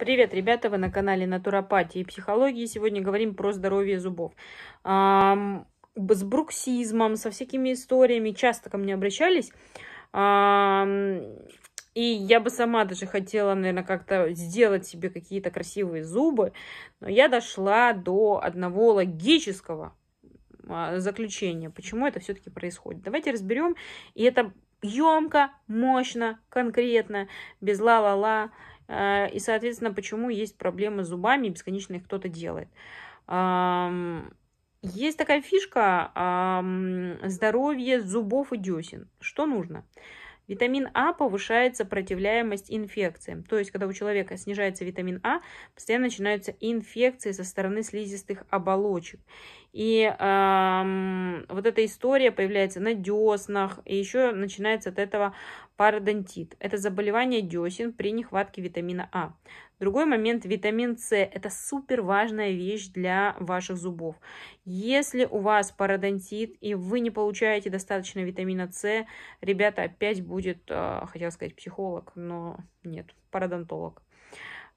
Привет, ребята! Вы на канале Натуропатии и психологии. Сегодня говорим про здоровье зубов. С бруксизмом, со всякими историями часто ко мне обращались. И я бы сама даже хотела, наверное, как-то сделать себе какие-то красивые зубы. Но я дошла до одного логического а, заключения, почему это все-таки происходит. Давайте разберем. И это емко, мощно, конкретно, без ла-ла-ла Э, и, соответственно, почему есть проблемы с зубами, и бесконечно их кто-то делает. Есть такая фишка здоровье зубов и десен. Что нужно? Нужно Витамин А повышает сопротивляемость инфекциям. То есть, когда у человека снижается витамин А, постоянно начинаются инфекции со стороны слизистых оболочек. И эм, вот эта история появляется на деснах, и еще начинается от этого пародонтит. Это заболевание десен при нехватке витамина А. Другой момент, витамин С. Это супер важная вещь для ваших зубов. Если у вас пародонтит, и вы не получаете достаточно витамина С, ребята, опять будет будет, а, хотела сказать, психолог, но нет, пародонтолог.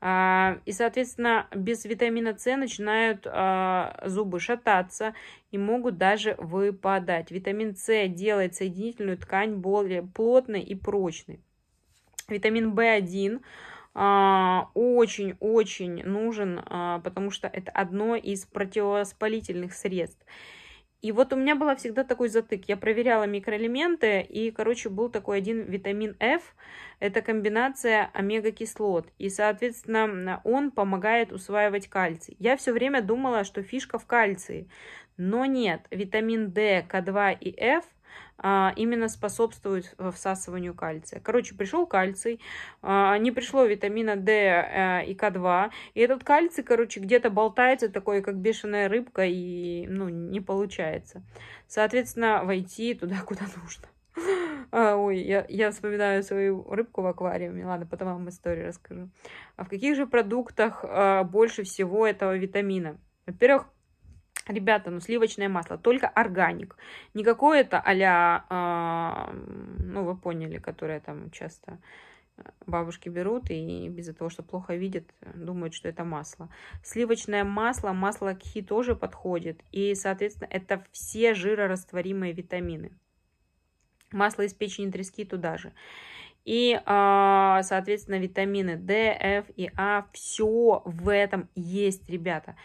А, и, соответственно, без витамина С начинают а, зубы шататься и могут даже выпадать. Витамин С делает соединительную ткань более плотной и прочной. Витамин В1 очень-очень нужен, потому что это одно из противовоспалительных средств. И вот у меня была всегда такой затык. Я проверяла микроэлементы, и, короче, был такой один витамин F. Это комбинация омега-кислот. И, соответственно, он помогает усваивать кальций. Я все время думала, что фишка в кальции. Но нет, витамин D, К2 и F – а, именно способствует э, всасыванию кальция. Короче, пришел кальций, а, не пришло витамина D э, и К2, и этот кальций, короче, где-то болтается такой, как бешеная рыбка, и ну, не получается. Соответственно, войти туда, куда нужно. А, ой, я, я вспоминаю свою рыбку в аквариуме. Ладно, потом вам историю расскажу. А в каких же продуктах больше всего этого витамина? Во-первых, Ребята, ну сливочное масло, только органик. Не какое-то а-ля, э, ну вы поняли, которое там часто э, бабушки берут и без того, что плохо видят, думают, что это масло. Сливочное масло, масло кхи тоже подходит. И, соответственно, это все жирорастворимые витамины. Масло из печени трески туда же. И, а, соответственно, витамины D, F и А, все в этом есть, ребята.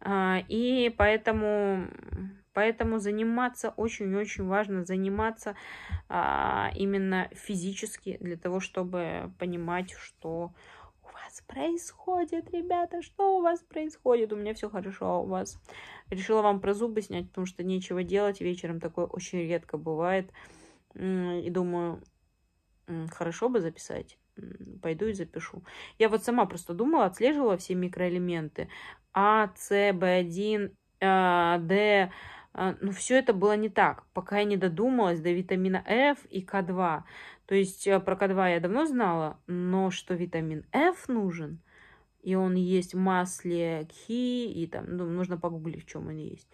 А, и поэтому, поэтому заниматься очень-очень важно, заниматься а, именно физически, для того, чтобы понимать, что у вас происходит, ребята, что у вас происходит, у меня все хорошо, у вас. Решила вам про зубы снять, потому что нечего делать, вечером такое очень редко бывает. И думаю, хорошо бы записать. Пойду и запишу. Я вот сама просто думала, отслеживала все микроэлементы. А, С, Б1, а, Д. А, но все это было не так, пока я не додумалась до витамина F и К2. То есть э, про К2 я давно знала, но что витамин F нужен, и он есть в масле кхи, и там ну, нужно погуглить, в чем он есть.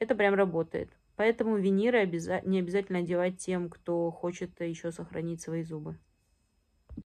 Это прям работает. Поэтому виниры обяза- не обязательно одевать тем, кто хочет еще сохранить свои зубы.